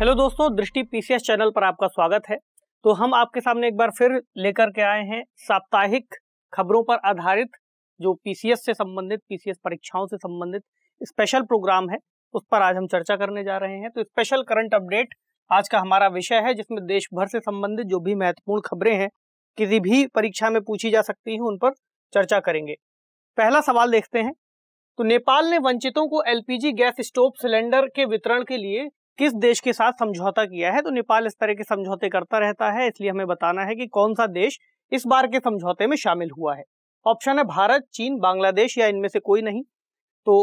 Hello दोस्तों दृष्टि PCS channel पर आपका स्वागत है तो हम आपके सामने एक बार फिर लेकर के आए हैं साप्ताहिक खबरों पर आधारित जो पीसीएस से संबंधित पीसीएस परीक्षाओं से संबंधित स्पेशल प्रोग्राम है उस पर आज हम चर्चा करने जा रहे हैं तो स्पेशल करंट अपडेट आज का हमारा विषय है जिसमें देश भर से संबंधित जो भी महत्वपूर्ण खबरें हैं किसी भी परीक्षा में पूछी जा सकती हैं उन पर चर्चा करेंगे पहला सवाल देखते हैं तो नेपाल ने वंचितों को एलपीजी गैस स्टोव सिलेंडर के वितरण के लिए किस देश के साथ समझौता किया है तो नेपाल इस तरह के समझौते करता रहता है इसलिए हमें बताना है कि कौन सा देश इस बार के समझौते में शामिल हुआ है ऑप्शन है भारत चीन बांग्लादेश या इनमें से कोई नहीं तो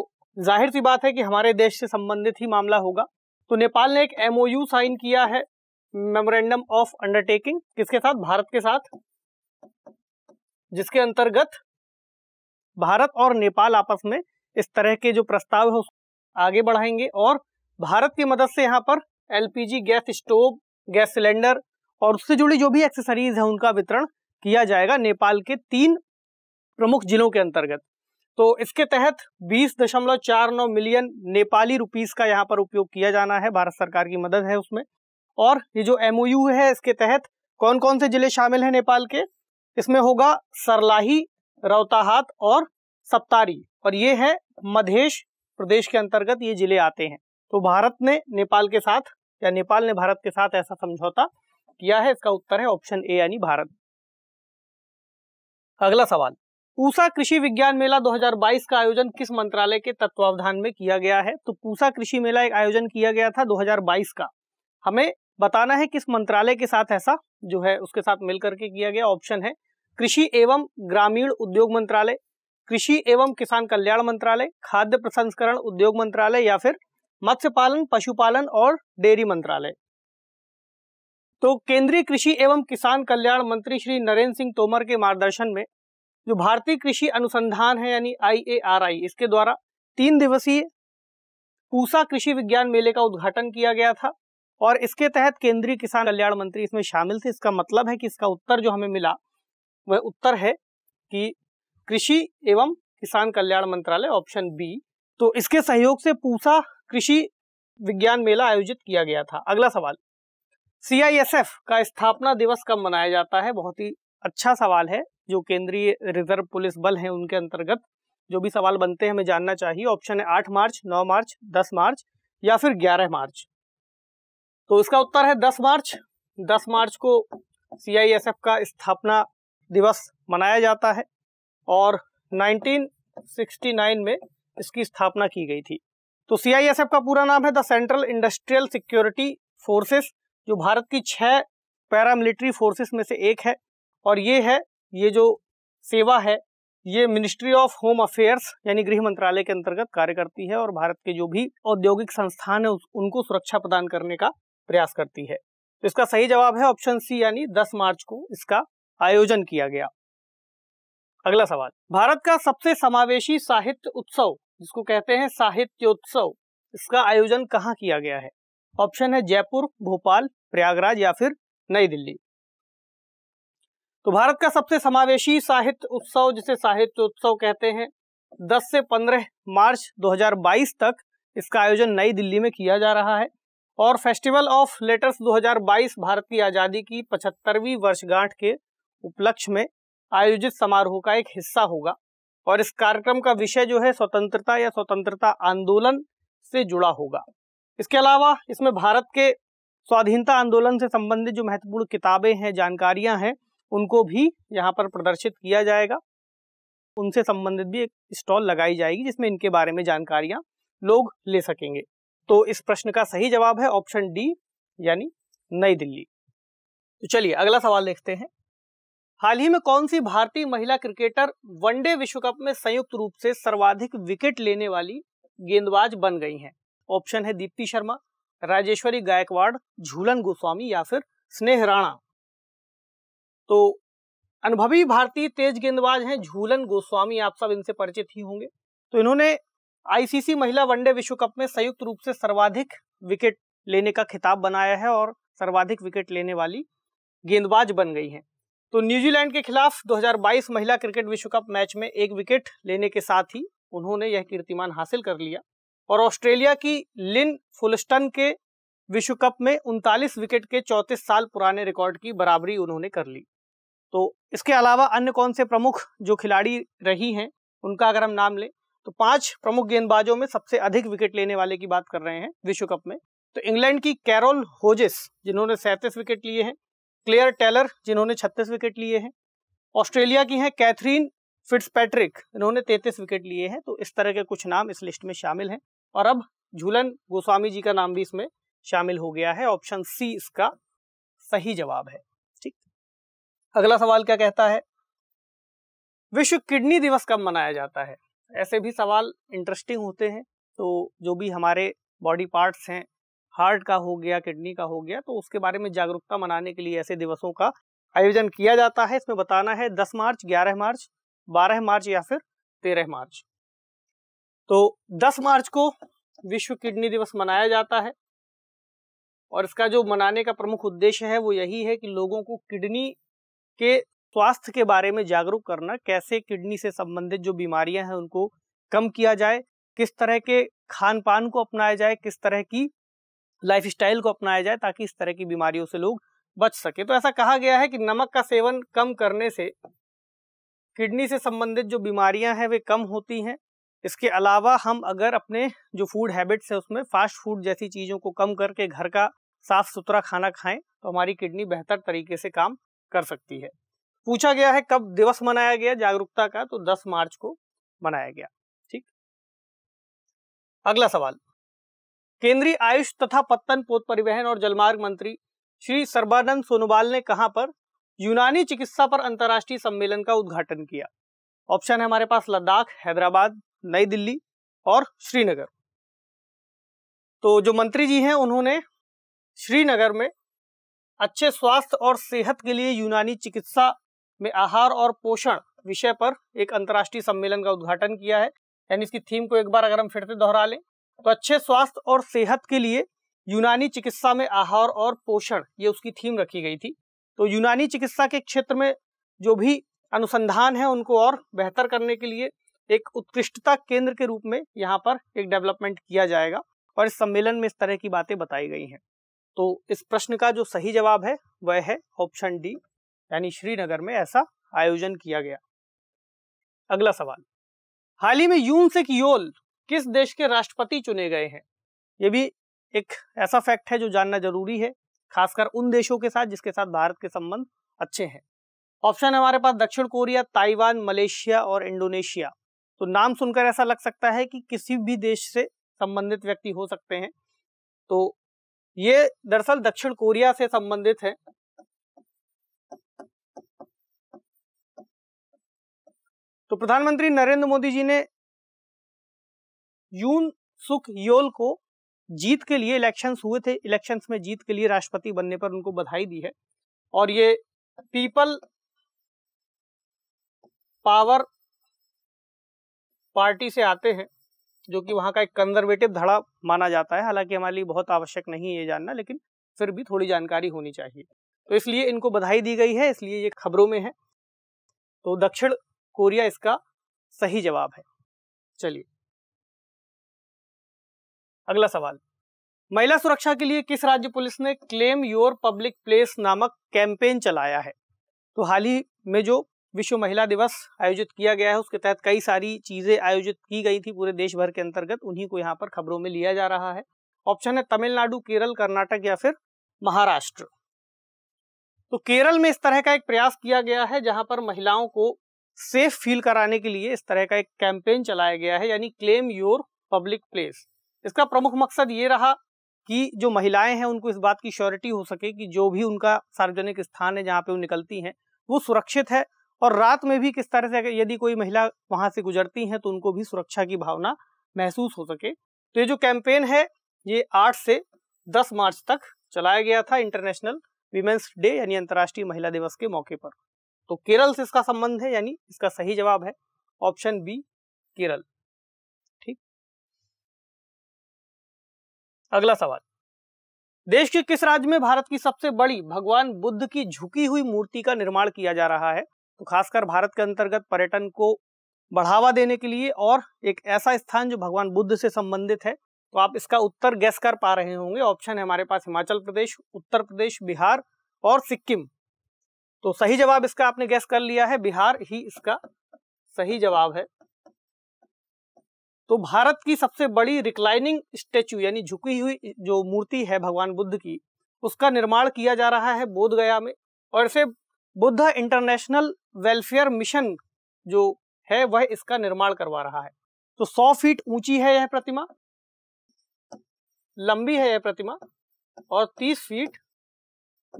जाहिर सी बात है कि हमारे देश से संबंधित ही मामला होगा तो नेपाल ने एक एमओयू साइन किया है मेमोरेंडम ऑफ अंडरटेकिंग किसके साथ भारत के साथ जिसके अंतर्गत भारत और नेपाल आपस में इस तरह के जो प्रस्ताव है उसको आगे बढ़ाएंगे और भारत की मदद से यहाँ पर LPG gas stove gas cylinder और उससे जुड़ी जो भी एक्सेसरीज है उनका वितरण किया जाएगा नेपाल के तीन प्रमुख जिलों के अंतर्गत तो इसके तहत 20.49 मिलियन नेपाली रुपीस का यहाँ पर उपयोग किया जाना है भारत सरकार की मदद है उसमें और ये जो एमओयू है इसके तहत कौन कौन से जिले शामिल हैं नेपाल के इसमें होगा सरलाही रौताहात और सप्तारी और ये है मधेश प्रदेश के अंतर्गत ये जिले आते हैं तो भारत ने नेपाल के साथ या नेपाल ने भारत के साथ ऐसा समझौता किया है इसका उत्तर है ऑप्शन ए यानी भारत अगला सवाल पूसा कृषि विज्ञान मेला 2022 का आयोजन किस मंत्रालय के तत्वावधान में किया गया है तो पूसा कृषि मेला एक आयोजन किया गया था 2022 का हमें बताना है किस मंत्रालय के साथ ऐसा जो है उसके साथ मिलकर के किया गया ऑप्शन है कृषि एवं ग्रामीण उद्योग मंत्रालय कृषि एवं किसान कल्याण मंत्रालय खाद्य प्रसंस्करण उद्योग मंत्रालय या फिर मत्स्य पालन पशुपालन और डेयरी मंत्रालय तो केंद्रीय कृषि एवं किसान कल्याण मंत्री श्री नरेंद्र सिंह तोमर के मार्गदर्शन में जो भारतीय कृषि अनुसंधान है यानी आई इसके द्वारा तीन दिवसीय पूसा कृषि विज्ञान मेले का उद्घाटन किया गया था और इसके तहत केंद्रीय किसान कल्याण मंत्री इसमें शामिल थे इसका मतलब है कि इसका उत्तर जो हमें मिला वह उत्तर है कि कृषि एवं किसान कल्याण मंत्रालय ऑप्शन बी तो इसके सहयोग से पूसा कृषि विज्ञान मेला आयोजित किया गया था अगला सवाल सीआईएसएफ का स्थापना दिवस कब मनाया जाता है बहुत ही अच्छा सवाल है जो केंद्रीय रिजर्व पुलिस बल है उनके अंतर्गत जो भी सवाल बनते हैं हमें जानना चाहिए ऑप्शन है आठ मार्च नौ मार्च दस मार्च या फिर ग्यारह मार्च तो इसका उत्तर है दस मार्च दस मार्च को सीआईएसएफ का स्थापना दिवस मनाया जाता है और 1969 में इसकी स्थापना की गई थी तो सीआईएसएफ का पूरा नाम है the central industrial security forces जो भारत की छह पैरामिलिट्री फोर्सेस में से एक है और ये है ये जो सेवा है ये मिनिस्ट्री ऑफ होम अफेयर्स यानी गृह मंत्रालय के अंतर्गत कार्य करती है और भारत के जो भी औद्योगिक संस्थान है उनको सुरक्षा प्रदान करने का प्रयास करती है तो इसका सही जवाब है ऑप्शन सी यानी 10 मार्च को इसका आयोजन किया गया अगला सवाल भारत का सबसे समावेशी साहित्य उत्सव जिसको कहते हैं साहित्योत्सव इसका आयोजन कहाँ किया गया है ऑप्शन है जयपुर भोपाल प्रयागराज या फिर नई दिल्ली तो भारत का सबसे समावेशी साहित्य उत्सव जिसे साहित्य उत्सव कहते हैं 10 से 15 मार्च 2022 तक इसका आयोजन नई दिल्ली में किया जा रहा है और फेस्टिवल ऑफ लेटर्स 2022 भारत की आज़ादी की 75वीं वर्षगांठ के उपलक्ष्य में आयोजित समारोह का एक हिस्सा होगा और इस कार्यक्रम का विषय जो है स्वतंत्रता या स्वतंत्रता आंदोलन से जुड़ा होगा इसके अलावा इसमें भारत के स्वाधीनता आंदोलन से संबंधित जो महत्वपूर्ण किताबें हैं जानकारियां हैं उनको भी यहाँ पर प्रदर्शित किया जाएगा उनसे संबंधित भी एक स्टॉल लगाई जाएगी जिसमें इनके बारे में जानकारियां लोग ले सकेंगे तो इस प्रश्न का सही जवाब है ऑप्शन डी यानी नई दिल्ली तो चलिए अगला सवाल देखते हैं हाल ही में कौन सी भारतीय महिला क्रिकेटर वनडे विश्व कप में संयुक्त रूप से सर्वाधिक विकेट लेने वाली गेंदबाज बन गई हैं? ऑप्शन है दीप्ति शर्मा राजेश्वरी गायकवाड़ झूलन गोस्वामी या फिर स्नेह राणा तो अनुभवी भारतीय तेज गेंदबाज हैं झूलन गोस्वामी आप सब इनसे परिचित ही होंगे तो इन्होंने आईसीसी महिला वनडे विश्व कप में संयुक्त रूप से सर्वाधिक विकेट लेने का खिताब बनाया है और सर्वाधिक विकेट लेने वाली गेंदबाज बन गई हैं तो न्यूजीलैंड के खिलाफ 2022 महिला क्रिकेट विश्व कप मैच में एक विकेट लेने के साथ ही उन्होंने यह कीर्तिमान हासिल कर लिया और ऑस्ट्रेलिया की लिन फुलस्टन के विश्व कप में उनतालीस विकेट के चौंतीस साल पुराने रिकॉर्ड की बराबरी उन्होंने कर ली तो इसके अलावा अन्य कौन से प्रमुख जो खिलाड़ी रही हैं उनका अगर हम नाम लें तो पांच प्रमुख गेंदबाजों में सबसे अधिक विकेट लेने वाले की बात कर रहे हैं विश्व कप में तो इंग्लैंड की कैरोल होजेस जिन्होंने सैंतीस विकेट लिए हैं क्लेयर टेलर जिन्होंने छत्तीस विकेट लिए हैं ऑस्ट्रेलिया की हैं कैथरीन फिट्स पैट्रिक इन्होंने तैतीस विकेट लिए हैं तो इस तरह के कुछ नाम इस लिस्ट में शामिल हैं और अब झूलन गोस्वामी जी का नाम भी इसमें शामिल हो गया है ऑप्शन सी इसका सही जवाब है ठीक अगला सवाल क्या कहता है विश्व किडनी दिवस कब मनाया जाता है ऐसे भी सवाल इंटरेस्टिंग होते हैं तो जो भी हमारे बॉडी पार्ट्स हैं हार्ट का हो गया किडनी का हो गया तो उसके बारे में जागरूकता मनाने के लिए ऐसे दिवसों का आयोजन किया जाता है इसमें बताना है दस मार्च ग्यारह मार्च बारह मार्च या फिर तेरह मार्च तो दस मार्च को विश्व किडनी दिवस मनाया जाता है और इसका जो मनाने का प्रमुख उद्देश्य है वो यही है कि लोगों को किडनी के स्वास्थ्य के बारे में जागरूक करना कैसे किडनी से संबंधित जो बीमारियां हैं उनको कम किया जाए किस तरह के खान पान को अपनाया जाए किस तरह की लाइफ को अपनाया जाए ताकि इस तरह की बीमारियों से लोग बच सके तो ऐसा कहा गया है कि नमक का सेवन कम करने से किडनी से संबंधित जो बीमारियां हैं वे कम होती हैं इसके अलावा हम अगर अपने जो फूड हैबिट्स है उसमें फास्ट फूड जैसी चीज़ों को कम करके घर का साफ सुथरा खाना खाएं तो हमारी किडनी बेहतर तरीके से काम कर सकती है पूछा गया है कब दिवस मनाया गया जागरूकता का तो 10 मार्च को मनाया गया ठीक अगला सवाल केंद्रीय आयुष तथा पत्तन पोत परिवहन और जलमार्ग मंत्री श्री सर्बानंद सोनोवाल ने कहा पर यूनानी चिकित्सा पर अंतर्राष्ट्रीय सम्मेलन का उद्घाटन किया ऑप्शन है हमारे पास लद्दाख हैदराबाद नई दिल्ली और श्रीनगर तो जो मंत्री जी हैं उन्होंने श्रीनगर में अच्छे स्वास्थ्य और सेहत के लिए यूनानी चिकित्सा में आहार और पोषण विषय पर एक अंतर्राष्ट्रीय सम्मेलन का उद्घाटन किया है यानी इसकी थीम को एक बार अगर हम फिर से दोहरा लें तो अच्छे स्वास्थ्य और सेहत के लिए यूनानी चिकित्सा में आहार और पोषण ये उसकी थीम रखी गई थी तो यूनानी चिकित्सा के क्षेत्र में जो भी अनुसंधान है उनको और बेहतर करने के लिए एक उत्कृष्टता केंद्र के रूप में यहाँ पर एक डेवलपमेंट किया जाएगा और इस सम्मेलन में इस तरह की बातें बताई गई हैं तो इस प्रश्न का जो सही जवाब है वह है ऑप्शन डी यानी श्रीनगर में ऐसा आयोजन किया गया अगला सवाल हाल ही में यून से कियोल किस देश के राष्ट्रपति चुने गए हैं ये भी एक ऐसा फैक्ट है जो जानना जरूरी है खासकर उन देशों के साथ जिसके साथ भारत के संबंध अच्छे हैं ऑप्शन हमारे पास दक्षिण कोरिया ताइवान मलेशिया और इंडोनेशिया तो नाम सुनकर ऐसा लग सकता है कि किसी भी देश से संबंधित व्यक्ति हो सकते हैं तो ये दरअसल दक्षिण कोरिया से संबंधित है तो प्रधानमंत्री नरेंद्र मोदी जी ने यून सुख योल को जीत के लिए इलेक्शंस हुए थे इलेक्शंस में जीत के लिए राष्ट्रपति बनने पर उनको बधाई दी है और ये पीपल पावर पार्टी से आते हैं जो कि वहाँ का एक कंजर्वेटिव धड़ा माना जाता है हालांकि हमारे लिए बहुत आवश्यक नहीं है ये जानना लेकिन फिर भी थोड़ी जानकारी होनी चाहिए तो इसलिए इनको बधाई दी गई है इसलिए ये खबरों में है तो दक्षिण कोरिया इसका सही जवाब है चलिए अगला सवाल महिला सुरक्षा के लिए किस राज्य पुलिस ने क्लेम योर पब्लिक प्लेस नामक कैंपेन चलाया है तो हाल ही में जो विश्व महिला दिवस आयोजित किया गया है उसके तहत कई सारी चीज़ें आयोजित की गई थी पूरे देश भर के अंतर्गत उन्हीं को यहाँ पर खबरों में लिया जा रहा है ऑप्शन है तमिलनाडु केरल कर्नाटक या फिर महाराष्ट्र तो केरल में इस तरह का एक प्रयास किया गया है जहां पर महिलाओं को सेफ फील कराने के लिए इस तरह का एक कैंपेन चलाया गया है यानी क्लेम योर पब्लिक प्लेस इसका प्रमुख मकसद ये रहा कि जो महिलाएं हैं उनको इस बात की श्योरिटी हो सके कि जो भी उनका सार्वजनिक स्थान है जहाँ पे वो निकलती हैं वो सुरक्षित है और रात में भी किस तरह से यदि कोई महिला वहाँ से गुजरती हैं तो उनको भी सुरक्षा की भावना महसूस हो सके तो ये जो कैंपेन है ये आठ से दस मार्च तक चलाया गया था इंटरनेशनल वीमेंस डे यानी अंतर्राष्ट्रीय महिला दिवस के मौके पर तो केरल से इसका संबंध है यानी इसका सही जवाब है ऑप्शन बी केरल अगला सवाल देश के किस राज्य में भारत की सबसे बड़ी भगवान बुद्ध की झुकी हुई मूर्ति का निर्माण किया जा रहा है तो खासकर भारत के अंतर्गत पर्यटन को बढ़ावा देने के लिए और एक ऐसा स्थान जो भगवान बुद्ध से संबंधित है तो आप इसका उत्तर गैस कर पा रहे होंगे ऑप्शन है हमारे पास हिमाचल प्रदेश उत्तर प्रदेश बिहार और सिक्किम तो सही जवाब इसका आपने गैस कर लिया है बिहार ही इसका सही जवाब है तो भारत की सबसे बड़ी रिक्लाइनिंग स्टेच्यू यानी झुकी हुई जो मूर्ति है भगवान बुद्ध की उसका निर्माण किया जा रहा है बोध गया में और इसे बुद्ध इंटरनेशनल वेलफेयर मिशन जो है वह इसका निर्माण करवा रहा है तो 100 फीट ऊंची है यह प्रतिमा लंबी है यह प्रतिमा और 30 फीट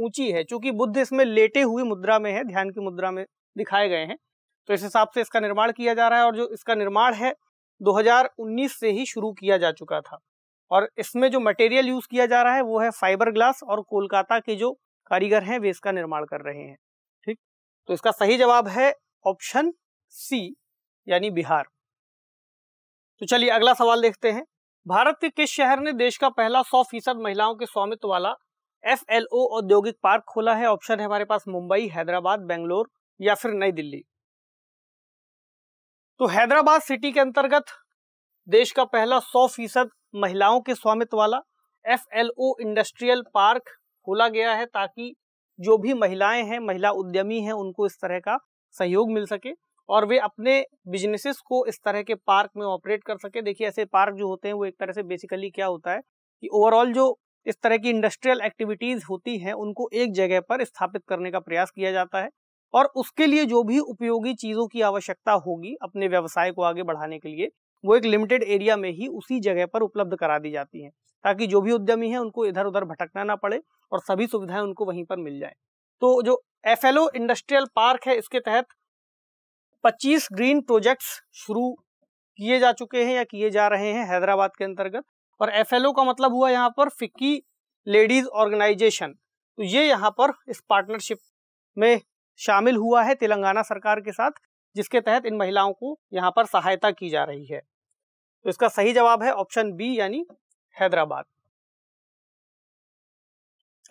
ऊंची है क्योंकि बुद्ध इसमें लेटे हुए मुद्रा में है ध्यान की मुद्रा में दिखाए गए हैं तो इस हिसाब से इसका निर्माण किया जा रहा है और जो इसका निर्माण है 2019 से ही शुरू किया जा चुका था और इसमें जो मटेरियल यूज किया जा रहा है वो है फाइबर ग्लास और कोलकाता के जो कारीगर हैं वे इसका निर्माण कर रहे हैं ठीक तो इसका सही जवाब है ऑप्शन सी यानी बिहार तो चलिए अगला सवाल देखते हैं भारत के किस शहर ने देश का पहला सौ फीसद महिलाओं के स्वामित्व वाला एफ औद्योगिक पार्क खोला है ऑप्शन है हमारे पास मुंबई हैदराबाद बेंगलोर या फिर नई दिल्ली तो हैदराबाद सिटी के अंतर्गत देश का पहला 100 फीसद महिलाओं के स्वामित्व वाला एफ इंडस्ट्रियल पार्क खोला गया है ताकि जो भी महिलाएं हैं महिला उद्यमी हैं उनको इस तरह का सहयोग मिल सके और वे अपने बिजनेसेस को इस तरह के पार्क में ऑपरेट कर सके देखिए ऐसे पार्क जो होते हैं वो एक तरह से बेसिकली क्या होता है कि ओवरऑल जो इस तरह की इंडस्ट्रियल एक्टिविटीज होती हैं उनको एक जगह पर स्थापित करने का प्रयास किया जाता है और उसके लिए जो भी उपयोगी चीज़ों की आवश्यकता होगी अपने व्यवसाय को आगे बढ़ाने के लिए वो एक लिमिटेड एरिया में ही उसी जगह पर उपलब्ध करा दी जाती है ताकि जो भी उद्यमी है उनको इधर उधर भटकना ना पड़े और सभी सुविधाएं उनको वहीं पर मिल जाए तो जो एफ इंडस्ट्रियल पार्क है इसके तहत 25 ग्रीन प्रोजेक्ट्स शुरू किए जा चुके हैं या किए जा रहे हैं हैदराबाद के अंतर्गत और एफ का मतलब हुआ यहाँ पर फिक्की लेडीज ऑर्गेनाइजेशन तो ये यहाँ पर इस पार्टनरशिप में शामिल हुआ है तेलंगाना सरकार के साथ जिसके तहत इन महिलाओं को यहाँ पर सहायता की जा रही है तो इसका सही जवाब है ऑप्शन बी यानी हैदराबाद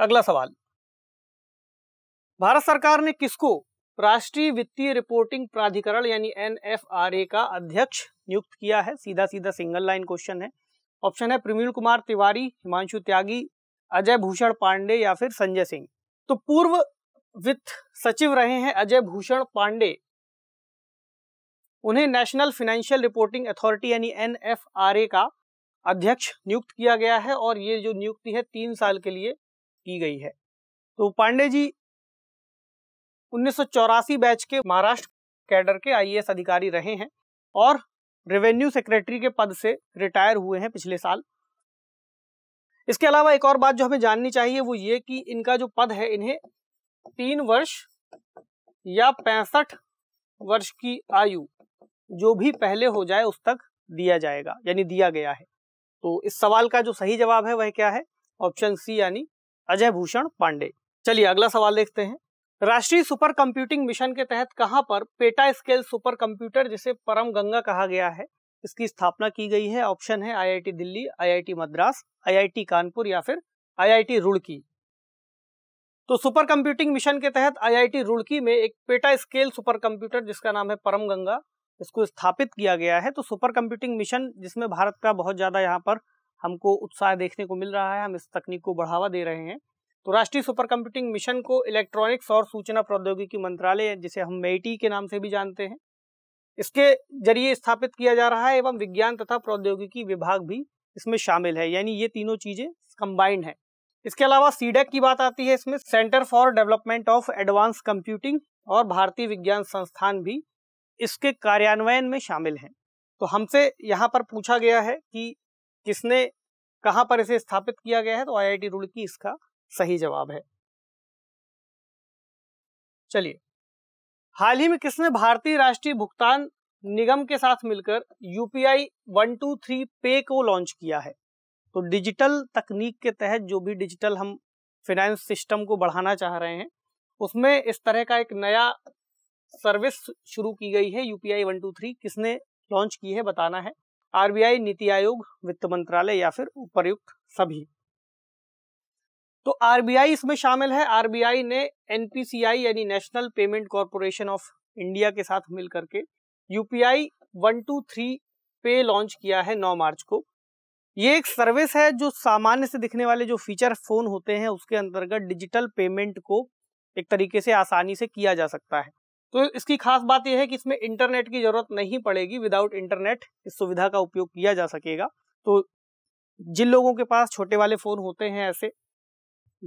अगला सवाल भारत सरकार ने किसको राष्ट्रीय वित्तीय रिपोर्टिंग प्राधिकरण यानी एन का अध्यक्ष नियुक्त किया है सीधा सीधा सिंगल लाइन क्वेश्चन है ऑप्शन है प्रवीण कुमार तिवारी हिमांशु त्यागी अजय भूषण पांडे या फिर संजय सिंह तो पूर्व वित्त सचिव रहे हैं अजय भूषण पांडे उन्हें नेशनल फाइनेंशियल रिपोर्टिंग अथॉरिटी यानी एन का अध्यक्ष नियुक्त किया गया है और ये जो नियुक्ति है तीन साल के लिए की गई है तो पांडे जी उन्नीस बैच के महाराष्ट्र कैडर के आईएएस अधिकारी रहे हैं और रेवेन्यू सेक्रेटरी के पद से रिटायर हुए हैं पिछले साल इसके अलावा एक और बात जो हमें जाननी चाहिए वो ये कि इनका जो पद है इन्हें तीन वर्ष या पैंसठ वर्ष की आयु जो भी पहले हो जाए उस तक दिया जाएगा यानी दिया गया है तो इस सवाल का जो सही जवाब है वह क्या है ऑप्शन सी यानी अजय भूषण पांडे चलिए अगला सवाल देखते हैं राष्ट्रीय सुपर कंप्यूटिंग मिशन के तहत कहां पर पेटा स्केल सुपर कंप्यूटर जिसे परम गंगा कहा गया है इसकी स्थापना की गई है ऑप्शन है IIT Delhi IIT Madras IIT Kanpur या फिर आईआईटी रुड़की तो सुपर कंप्यूटिंग मिशन के तहत आईआईटी रुड़की में एक पेटा स्केल सुपर कंप्यूटर जिसका नाम है परम गंगा इसको स्थापित किया गया है तो सुपर कंप्यूटिंग मिशन जिसमें भारत का बहुत ज़्यादा यहाँ पर हमको उत्साह देखने को मिल रहा है हम इस तकनीक को बढ़ावा दे रहे हैं तो राष्ट्रीय सुपर कंप्यूटिंग मिशन को इलेक्ट्रॉनिक्स और सूचना प्रौद्योगिकी मंत्रालय जिसे हम मेटी के नाम से भी जानते हैं इसके जरिए स्थापित किया जा रहा है एवं विज्ञान तथा प्रौद्योगिकी विभाग भी इसमें शामिल है यानी ये तीनों चीज़ें कंबाइंड है इसके अलावा सीडेक e की बात आती है इसमें centre for development of advance computing और भारतीय विज्ञान संस्थान भी इसके कार्यान्वयन में शामिल हैं तो हमसे यहाँ पर पूछा गया है कि किसने कहाँ पर इसे स्थापित किया गया है तो आईआईटी रुड़की इसका सही जवाब है चलिए हाल ही में किसने भारतीय राष्ट्रीय भुगतान निगम के साथ मिलकर यूपीआई वन टू थ्री पे को लॉन्च किया है तो डिजिटल तकनीक के तहत जो भी डिजिटल हम फिनेंस सिस्टम को बढ़ाना चाह रहे हैं उसमें इस तरह का एक नया सर्विस शुरू की गई है यूपीआई वन टू थ्री किसने लॉन्च की है बताना है आरबीआई नीति आयोग वित्त मंत्रालय या फिर उपरयुक्त सभी तो आरबीआई इसमें शामिल है आरबीआई ने एनपीसीआई यानी national payment corporation of India के साथ मिलकर के UPI one two three pay launch किया है 9 मार्च को ये एक सर्विस है जो सामान्य से दिखने वाले जो फीचर फोन होते हैं उसके अंतर्गत डिजिटल पेमेंट को एक तरीके से आसानी से किया जा सकता है तो इसकी खास बात यह है कि इसमें इंटरनेट की जरूरत नहीं पड़ेगी विदाउट इंटरनेट इस सुविधा का उपयोग किया जा सकेगा तो जिन लोगों के पास छोटे वाले फ़ोन होते हैं ऐसे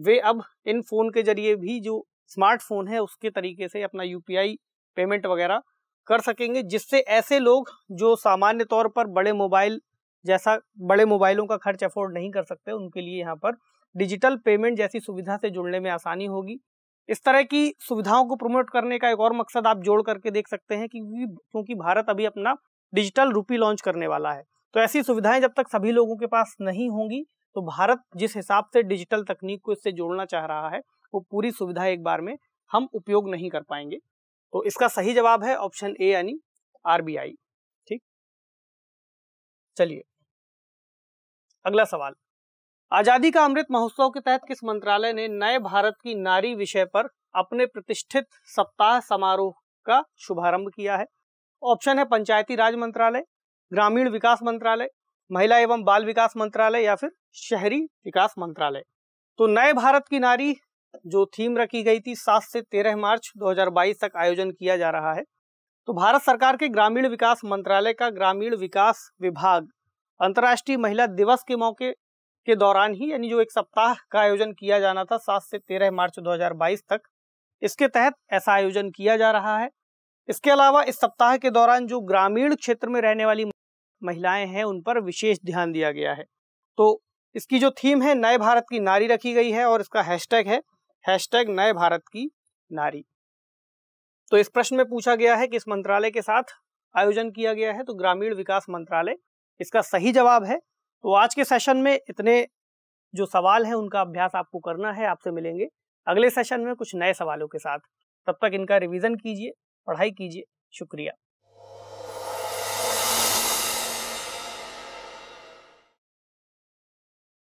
वे अब इन फ़ोन के जरिए भी जो स्मार्टफोन है उसके तरीके से अपना यू पेमेंट वगैरह कर सकेंगे जिससे ऐसे लोग जो सामान्य तौर पर बड़े मोबाइल जैसा बड़े मोबाइलों का खर्च अफोर्ड नहीं कर सकते उनके लिए यहाँ पर डिजिटल पेमेंट जैसी सुविधा से जुड़ने में आसानी होगी इस तरह की सुविधाओं को प्रमोट करने का एक और मकसद आप जोड़ करके देख सकते हैं कि क्योंकि भारत अभी अपना डिजिटल रूपी लॉन्च करने वाला है तो ऐसी सुविधाएं जब तक सभी लोगों के पास नहीं होंगी तो भारत जिस हिसाब से डिजिटल तकनीक को इससे जोड़ना चाह रहा है वो पूरी सुविधा एक बार में हम उपयोग नहीं कर पाएंगे तो इसका सही जवाब है ऑप्शन ए यानी आरबीआई ठीक चलिए अगला सवाल आजादी का अमृत महोत्सव के तहत किस मंत्रालय ने नए भारत की नारी विषय पर अपने प्रतिष्ठित सप्ताह समारोह का शुभारंभ किया है ऑप्शन है पंचायती राज मंत्रालय ग्रामीण विकास मंत्रालय महिला एवं बाल विकास मंत्रालय या फिर शहरी विकास मंत्रालय तो नए भारत की नारी जो थीम रखी गई थी सात से तेरह मार्च 2022 तक आयोजन किया जा रहा है तो भारत सरकार के ग्रामीण विकास मंत्रालय का ग्रामीण विकास विभाग अंतर्राष्ट्रीय महिला दिवस के मौके के दौरान ही यानी जो एक सप्ताह का आयोजन किया जाना था सात से तेरह मार्च दो तक इसके तहत ऐसा आयोजन किया जा रहा है इसके अलावा इस सप्ताह के दौरान जो ग्रामीण क्षेत्र में रहने वाली महिलाएं हैं उन पर विशेष ध्यान दिया गया है तो इसकी जो थीम है नए भारत की नारी रखी गई है और इसका हैशटैग है हैशटैग नए भारत की नारी तो इस प्रश्न में पूछा गया है कि इस मंत्रालय के साथ आयोजन किया गया है तो ग्रामीण विकास मंत्रालय इसका सही जवाब है तो आज के सेशन में इतने जो सवाल हैं उनका अभ्यास आपको करना है आपसे मिलेंगे अगले सेशन में कुछ नए सवालों के साथ तब तक इनका रिवीजन कीजिए पढ़ाई कीजिए शुक्रिया